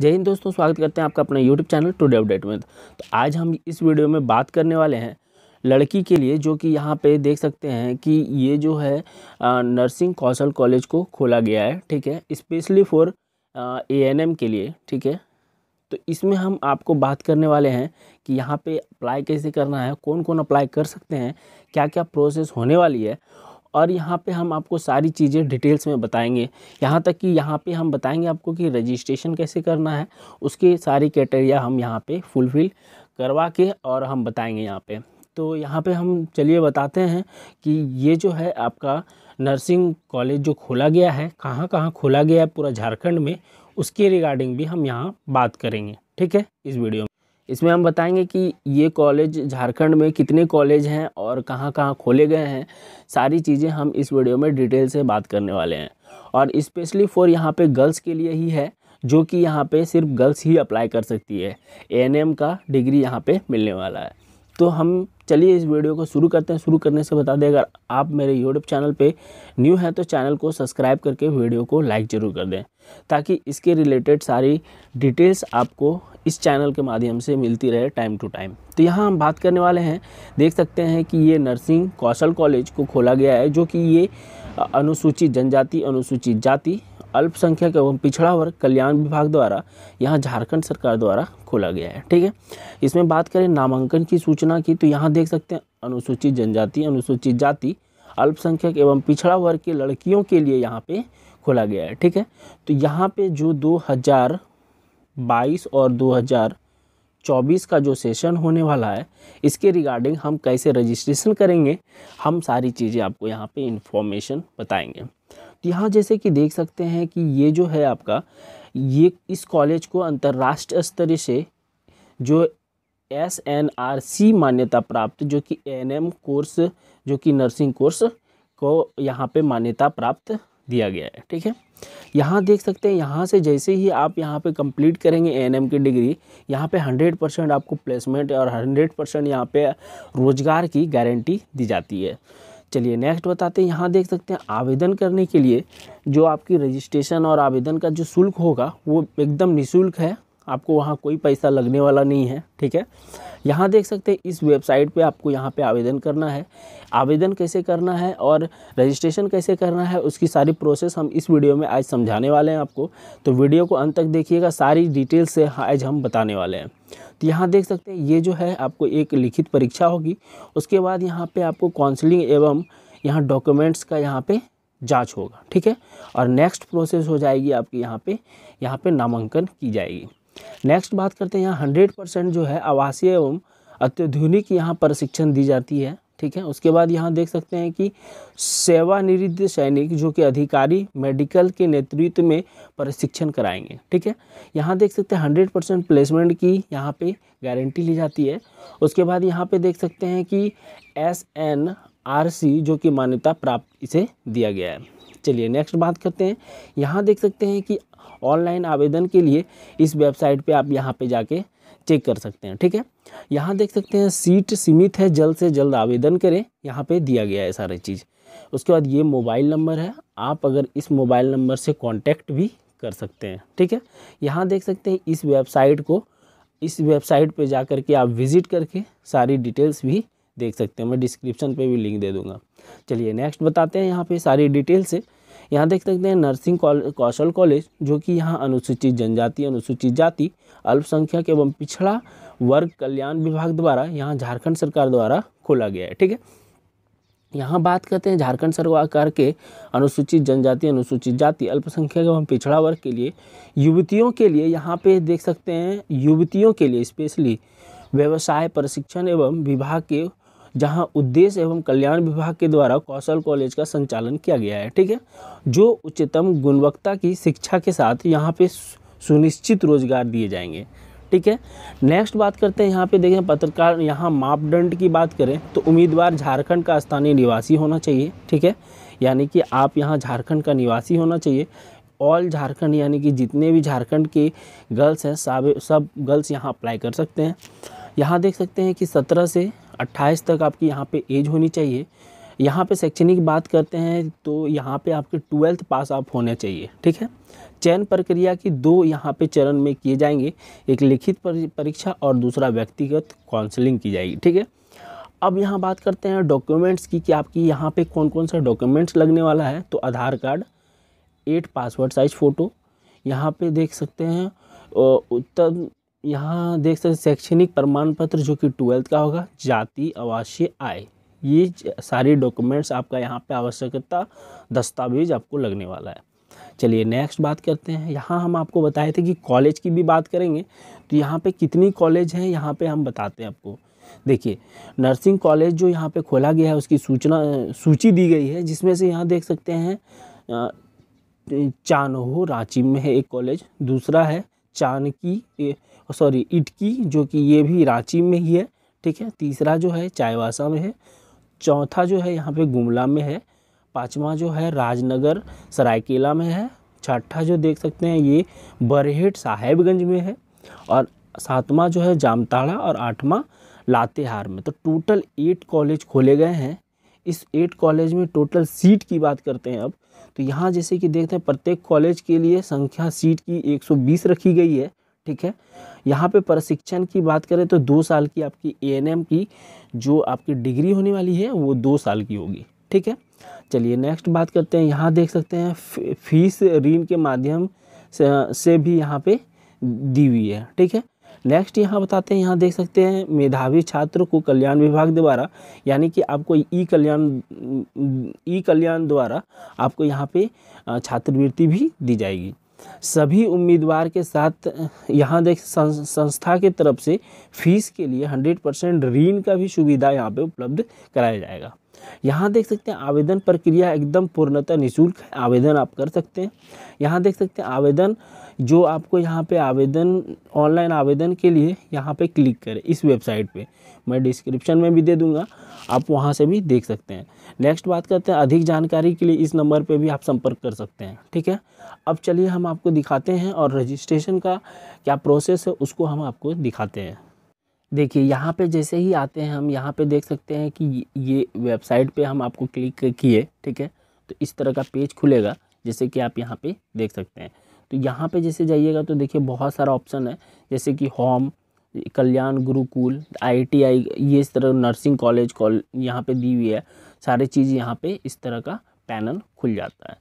जय हिंद दोस्तों स्वागत करते हैं आपका अपना यूट्यूब चैनल टुडे अपडेट में तो आज हम इस वीडियो में बात करने वाले हैं लड़की के लिए जो कि यहाँ पे देख सकते हैं कि ये जो है नर्सिंग कौशल कॉलेज को खोला गया है ठीक है specially for A N M के लिए ठीक है तो इसमें हम आपको बात करने वाले हैं कि यहाँ पे अप्लाई कैसे करना है कौन कौन अप्लाई कर सकते हैं क्या क्या प्रोसेस होने वाली है और यहाँ पे हम आपको सारी चीज़ें डिटेल्स में बताएंगे यहाँ तक कि यहाँ पे हम बताएंगे आपको कि रजिस्ट्रेशन कैसे करना है उसके सारी क्राइटेरिया हम यहाँ पे फुलफ़िल करवा के और हम बताएंगे यहाँ पे तो यहाँ पे हम चलिए बताते हैं कि ये जो है आपका नर्सिंग कॉलेज जो खोला गया है कहाँ कहाँ खोला गया है पूरा झारखंड में उसके रिगार्डिंग भी हम यहाँ बात करेंगे ठीक है इस वीडियो में इसमें हम बताएंगे कि ये कॉलेज झारखंड में कितने कॉलेज हैं और कहाँ कहाँ खोले गए हैं सारी चीज़ें हम इस वीडियो में डिटेल से बात करने वाले हैं और इस्पेशली फॉर यहाँ पर गर्ल्स के लिए ही है जो कि यहाँ पर सिर्फ गर्ल्स ही अप्लाई कर सकती है ए का डिग्री यहाँ पर मिलने वाला है तो हम चलिए इस वीडियो को शुरू करते हैं शुरू करने से बता दें अगर आप मेरे यूट्यूब चैनल पे न्यू हैं तो चैनल को सब्सक्राइब करके वीडियो को लाइक ज़रूर कर दें ताकि इसके रिलेटेड सारी डिटेल्स आपको इस चैनल के माध्यम से मिलती रहे टाइम टू टाइम तो यहाँ हम बात करने वाले हैं देख सकते हैं कि ये नर्सिंग कौशल कॉलेज को खोला गया है जो कि ये अनुसूचित जनजाति अनुसूचित जाति अल्पसंख्यक एवं पिछड़ा वर्ग कल्याण विभाग द्वारा यहाँ झारखंड सरकार द्वारा खोला गया है ठीक है इसमें बात करें नामांकन की सूचना की तो यहाँ देख सकते हैं अनुसूचित जनजाति अनुसूचित जाति अल्पसंख्यक एवं पिछड़ा वर्ग के लड़कियों के लिए यहाँ पे खोला गया है ठीक है तो यहाँ पे जो 2022 और 2024 का जो सेशन होने वाला है इसके रिगार्डिंग हम कैसे रजिस्ट्रेशन करेंगे हम सारी चीज़ें आपको यहाँ पे इन्फॉर्मेशन बताएंगे तो यहाँ जैसे कि देख सकते हैं कि ये जो है आपका ये इस कॉलेज को अंतर्राष्ट्रीय स्तर से जो एस एन आर सी मान्यता प्राप्त जो कि एन एम कोर्स जो कि नर्सिंग कोर्स को यहाँ पे मान्यता प्राप्त दिया गया है ठीक है यहाँ देख सकते हैं यहाँ से जैसे ही आप यहाँ पे कंप्लीट करेंगे एम की डिग्री यहाँ पे 100 परसेंट आपको प्लेसमेंट और 100 परसेंट यहाँ पे रोज़गार की गारंटी दी जाती है चलिए नेक्स्ट बताते हैं यहाँ देख सकते हैं आवेदन करने के लिए जो आपकी रजिस्ट्रेशन और आवेदन का जो शुल्क होगा वो एकदम निःशुल्क है आपको वहाँ कोई पैसा लगने वाला नहीं है ठीक है यहाँ देख सकते हैं इस वेबसाइट पे आपको यहाँ पे आवेदन करना है आवेदन कैसे करना है और रजिस्ट्रेशन कैसे करना है उसकी सारी प्रोसेस हम इस वीडियो में आज समझाने वाले हैं आपको तो वीडियो को अंत तक देखिएगा सारी डिटेल्स से आज हम बताने वाले हैं तो यहाँ देख सकते हैं ये जो है आपको एक लिखित परीक्षा होगी उसके बाद यहाँ पर आपको काउंसलिंग एवं यहाँ डॉक्यूमेंट्स का यहाँ पर जाँच होगा ठीक है और नेक्स्ट प्रोसेस हो जाएगी आपकी यहाँ पर यहाँ पर नामांकन की जाएगी नेक्स्ट बात करते हैं यहाँ हंड्रेड परसेंट जो है आवासीय एवं अत्याधुनिक यहाँ प्रशिक्षण दी जाती है ठीक है उसके बाद यहाँ देख सकते हैं कि सेवानिवृत्त सैनिक जो कि अधिकारी मेडिकल के नेतृत्व में प्रशिक्षण कराएंगे ठीक है यहाँ देख सकते हैं हंड्रेड परसेंट प्लेसमेंट की यहाँ पे गारंटी ली जाती है उसके बाद यहाँ पे देख सकते हैं कि एस एन आरसी जो कि मान्यता प्राप्त इसे दिया गया है चलिए नेक्स्ट बात करते हैं यहाँ देख सकते हैं कि ऑनलाइन आवेदन के लिए इस वेबसाइट पे आप यहाँ पे जाके चेक कर सकते हैं ठीक है यहाँ देख सकते हैं सीट सीमित है जल्द से जल्द आवेदन करें यहाँ पे दिया गया है सारी चीज़ उसके बाद ये मोबाइल नंबर है आप अगर इस मोबाइल नंबर से कांटेक्ट भी कर सकते हैं ठीक है यहाँ देख सकते हैं इस वेबसाइट को इस वेबसाइट पर जा के आप विज़िट करके सारी डिटेल्स भी देख सकते हैं मैं डिस्क्रिप्शन पे भी लिंक दे दूंगा चलिए नेक्स्ट बताते हैं यहाँ पे सारी डिटेल से यहाँ देख सकते हैं नर्सिंग कौशल कॉलेज जो कि यहाँ अनुसूचित जनजाति अनुसूचित जाति अल्पसंख्यक एवं पिछड़ा वर्ग कल्याण विभाग द्वारा यहाँ झारखंड सरकार द्वारा खोला गया है ठीक है यहाँ बात करते हैं झारखंड सरकार के अनुसूचित जनजाति अनुसूचित जाति अल्पसंख्यक एवं पिछड़ा वर्ग के लिए युवतियों के लिए यहाँ पे देख सकते हैं युवतियों के लिए स्पेशली व्यवसाय प्रशिक्षण एवं विभाग के जहां उद्देश्य एवं कल्याण विभाग के द्वारा कौशल कॉलेज का संचालन किया गया है ठीक है जो उच्चतम गुणवत्ता की शिक्षा के साथ यहाँ पे सुनिश्चित रोजगार दिए जाएंगे ठीक है नेक्स्ट बात करते हैं यहाँ पे देखें पत्रकार यहाँ मापदंड की बात करें तो उम्मीदवार झारखंड का स्थानीय निवासी होना चाहिए ठीक है यानी कि आप यहाँ झारखंड का निवासी होना चाहिए ऑल झारखंड यानी कि जितने भी झारखंड के गर्ल्स हैं सब सब गर्ल्स यहाँ अप्लाई कर सकते हैं यहाँ देख सकते हैं कि सत्रह से अट्ठाईस तक आपकी यहाँ पे एज होनी चाहिए यहाँ पे शैक्षणिक बात करते हैं तो यहाँ पे आपके ट्वेल्थ पास आप होने चाहिए ठीक है चयन प्रक्रिया की दो यहाँ पे चरण में किए जाएंगे एक लिखित परीक्षा और दूसरा व्यक्तिगत काउंसलिंग की जाएगी ठीक है अब यहाँ बात करते हैं डॉक्यूमेंट्स की कि आपकी यहाँ पे कौन कौन सा डॉक्यूमेंट्स लगने वाला है तो Aadhaar card at password size photo यहाँ पे देख सकते हैं उत्तर यहाँ देख सकते शैक्षणिक प्रमाण पत्र जो कि ट्वेल्थ का होगा जाति आवासीय आय ये सारी डॉक्यूमेंट्स आपका यहाँ पे आवश्यकता दस्तावेज आपको लगने वाला है चलिए नेक्स्ट बात करते हैं यहाँ हम आपको बताए थे कि कॉलेज की भी बात करेंगे तो यहाँ पे कितनी कॉलेज हैं यहाँ पे हम बताते हैं आपको देखिए नर्सिंग कॉलेज जो यहाँ पे खोला गया है उसकी सूचना सूची दी गई है जिसमें से यहाँ देख सकते हैं चानहो रांची में है एक कॉलेज दूसरा है चाणकी सॉरी इटकी जो कि ये भी रांची में ही है ठीक है तीसरा जो है चायवासा में है चौथा जो है यहाँ पे गुमला में है पाँचवा जो है राजनगर सरायकेला में है छठा जो देख सकते हैं ये बरहेट साहेबगंज में है और सातवां जो है जामताड़ा और आठवां लातेहार में तो टोटल एट कॉलेज खोले गए हैं इस एट कॉलेज में टोटल सीट की बात करते हैं अब तो यहाँ जैसे कि देखते हैं प्रत्येक कॉलेज के लिए संख्या सीट की 120 रखी गई है ठीक है यहाँ पे प्रशिक्षण की बात करें तो दो साल की आपकी ए की जो आपकी डिग्री होने वाली है वो दो साल की होगी ठीक है चलिए नेक्स्ट बात करते हैं यहाँ देख सकते हैं फीस ऋण के माध्यम से, से भी यहाँ पे दी हुई है ठीक है नेक्स्ट यहाँ बताते हैं यहाँ देख सकते हैं मेधावी छात्र को कल्याण विभाग द्वारा यानी कि आपको ई कल्याण ई कल्याण द्वारा आपको यहाँ पे छात्रवृत्ति भी दी जाएगी सभी उम्मीदवार के साथ यहाँ देख संस्था के तरफ से फीस के लिए 100 परसेंट ऋण का भी सुविधा यहाँ पे उपलब्ध कराया जाएगा यहाँ देख सकते हैं आवेदन प्रक्रिया एकदम पूर्णतः निःशुल्क है आवेदन आप कर सकते हैं यहाँ देख सकते हैं आवेदन जो आपको यहाँ पे आवेदन ऑनलाइन आवेदन के लिए यहाँ पे क्लिक करें इस वेबसाइट पे मैं डिस्क्रिप्शन में भी दे दूँगा आप वहाँ से भी देख सकते हैं नेक्स्ट बात करते हैं अधिक जानकारी के लिए इस नंबर पर भी आप संपर्क कर सकते हैं ठीक है अब चलिए हम आपको दिखाते हैं और रजिस्ट्रेशन का क्या प्रोसेस है उसको हम आपको दिखाते हैं देखिए यहाँ पे जैसे ही आते हैं हम यहाँ पे देख सकते हैं कि ये वेबसाइट पे हम आपको क्लिक किए ठीक है तो इस तरह का पेज खुलेगा जैसे कि आप यहाँ पे देख सकते हैं तो यहाँ पे जैसे जाइएगा तो देखिए बहुत सारा ऑप्शन है जैसे कि होम कल्याण गुरुकुल आईटीआई ये इस तरह नर्सिंग कॉलेज कॉल यहाँ पे दी हुई है सारे चीज़ यहाँ पे इस तरह का पैनल खुल जाता है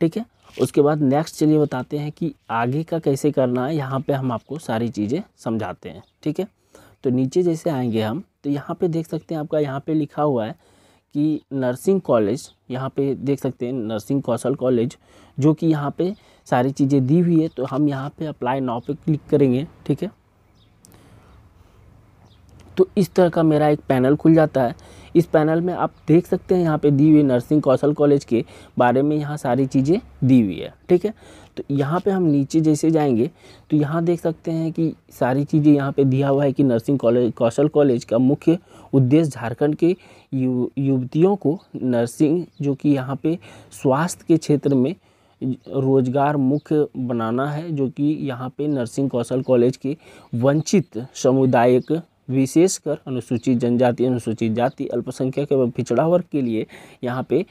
ठीक है उसके बाद नेक्स्ट चलिए बताते हैं कि आगे का कैसे करना है यहाँ पे हम आपको सारी चीज़ें समझाते हैं ठीक है तो नीचे जैसे आएंगे हम तो यहाँ पे देख सकते हैं आपका यहाँ पे लिखा हुआ है कि नर्सिंग कॉलेज यहाँ पे देख सकते हैं नर्सिंग कौशल कॉलेज जो कि यहाँ पे सारी चीज़ें दी हुई है तो हम यहाँ पे अप्लाई नाव पे क्लिक करेंगे ठीक है तो इस तरह का मेरा एक पैनल खुल जाता है इस पैनल में आप देख सकते हैं यहाँ पे दी हुई नर्सिंग कौशल कॉलेज के बारे में यहाँ सारी चीज़ें दी हुई है ठीक है तो यहाँ पे हम नीचे जैसे जाएंगे तो यहाँ देख सकते हैं कि सारी चीज़ें यहाँ पे दिया हुआ है कि नर्सिंग कॉलेज कौशल कॉलेज का मुख्य उद्देश्य झारखंड के यु, युवतियों को नर्सिंग जो कि यहाँ पर स्वास्थ्य के क्षेत्र में रोज़गार मुख्य बनाना है जो कि यहाँ पे नर्सिंग कौशल कॉलेज के वंचित सामुदायिक विशेषकर अनुसूचित जनजाति अनुसूचित जाति अल्पसंख्यक एवं पिछड़ा वर्ग के लिए यहाँ पे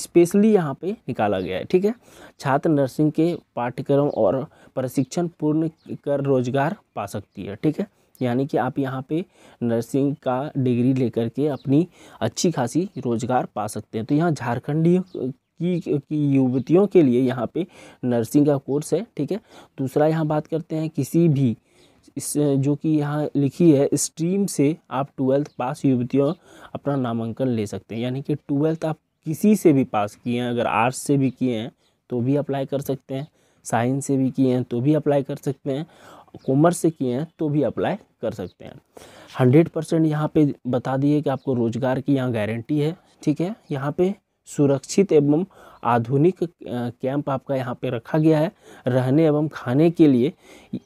स्पेशली यहाँ पे निकाला गया है ठीक है छात्र नर्सिंग के पाठ्यक्रम और प्रशिक्षण पूर्ण कर रोजगार पा सकती है ठीक है यानी कि आप यहाँ पे नर्सिंग का डिग्री लेकर के अपनी अच्छी खासी रोज़गार पा सकते हैं तो यहाँ झारखंडियों की, की युवतियों के लिए यहाँ पे नर्सिंग का कोर्स है ठीक है दूसरा यहाँ बात करते हैं किसी भी इस जो कि यहाँ लिखी है स्ट्रीम से आप ट्वेल्थ पास युवतियों अपना नामांकन ले सकते हैं यानी कि ट्वेल्थ आप किसी से भी पास किए हैं अगर आर्ट्स से भी किए हैं तो भी अप्लाई कर सकते हैं साइंस से भी किए हैं तो भी अप्लाई कर सकते हैं कॉमर्स से किए हैं तो भी अप्लाई कर सकते हैं हंड्रेड परसेंट यहाँ पर बता दिए कि आपको रोज़गार की यहाँ गारंटी है ठीक है यहाँ पर सुरक्षित एवं आधुनिक कैंप आपका यहाँ पे रखा गया है रहने एवं खाने के लिए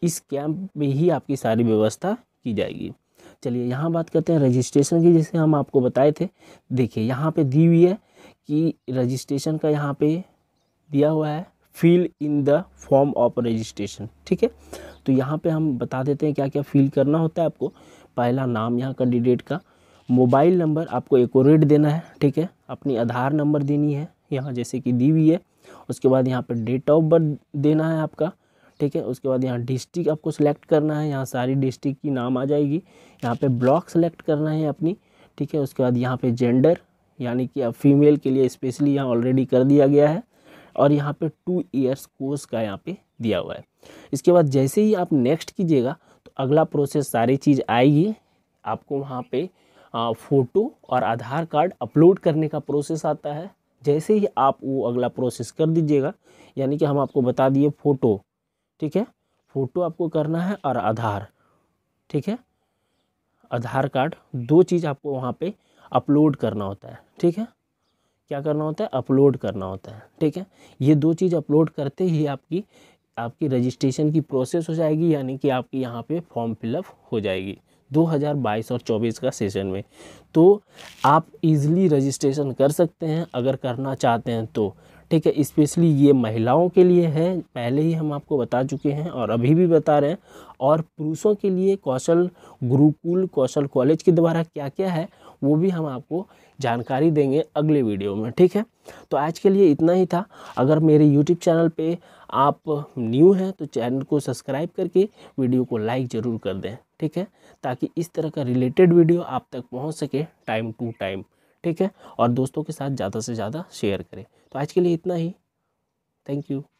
इस कैंप में ही आपकी सारी व्यवस्था की जाएगी चलिए यहाँ बात करते हैं रजिस्ट्रेशन की जैसे हम आपको बताए थे देखिए यहाँ पे दी हुई है कि रजिस्ट्रेशन का यहाँ पे दिया हुआ है fill in the form of registration ठीक है तो यहाँ पर हम बता देते हैं क्या क्या फिल करना होता है आपको पहला नाम यहाँ कैंडिडेट का मोबाइल नंबर आपको एकोरेट देना है ठीक है अपनी आधार नंबर देनी है यहाँ जैसे कि दी हुई है उसके बाद यहाँ पर डेट ऑफ बर्थ देना है आपका ठीक है उसके बाद यहाँ डिस्ट्रिक्ट आपको सिलेक्ट करना है यहाँ सारी डिस्ट्रिक्ट की नाम आ जाएगी यहाँ पे ब्लॉक सेलेक्ट करना है अपनी ठीक है उसके बाद यहाँ पे जेंडर यानी कि अब फीमेल के लिए स्पेशली यहाँ ऑलरेडी कर दिया गया है और यहाँ पे टू ईयर्स कोर्स का यहाँ पे दिया हुआ है इसके बाद जैसे ही आप नेक्स्ट कीजिएगा तो अगला प्रोसेस सारी चीज़ आएगी आपको वहाँ पर फ़ोटो और आधार कार्ड अपलोड करने का प्रोसेस आता है जैसे ही आप वो अगला प्रोसेस कर दीजिएगा यानी कि हम आपको बता दिए फ़ोटो ठीक है फ़ोटो आपको करना है और आधार ठीक है आधार कार्ड दो चीज़ आपको वहाँ पे अपलोड करना होता है ठीक है क्या करना होता है अपलोड करना होता है ठीक है ये दो चीज़ अपलोड करते ही आपकी आपकी रजिस्ट्रेशन की प्रोसेस हो जाएगी यानी कि आपकी यहाँ पे फॉर्म फिलअप हो जाएगी 2022 और 24 का सेशन में तो आप इजीली रजिस्ट्रेशन कर सकते हैं अगर करना चाहते हैं तो ठीक है स्पेशली ये महिलाओं के लिए है पहले ही हम आपको बता चुके हैं और अभी भी बता रहे हैं और पुरुषों के लिए कौशल गुरुकुल कौशल कॉलेज के द्वारा क्या क्या है वो भी हम आपको जानकारी देंगे अगले वीडियो में ठीक है तो आज के लिए इतना ही था अगर मेरे यूट्यूब चैनल पे आप न्यू हैं तो चैनल को सब्सक्राइब करके वीडियो को लाइक ज़रूर कर दें ठीक है ताकि इस तरह का रिलेटेड वीडियो आप तक पहुँच सके टाइम टू टाइम ठीक है और दोस्तों के साथ ज़्यादा से ज़्यादा शेयर करें तो आज के लिए इतना ही थैंक यू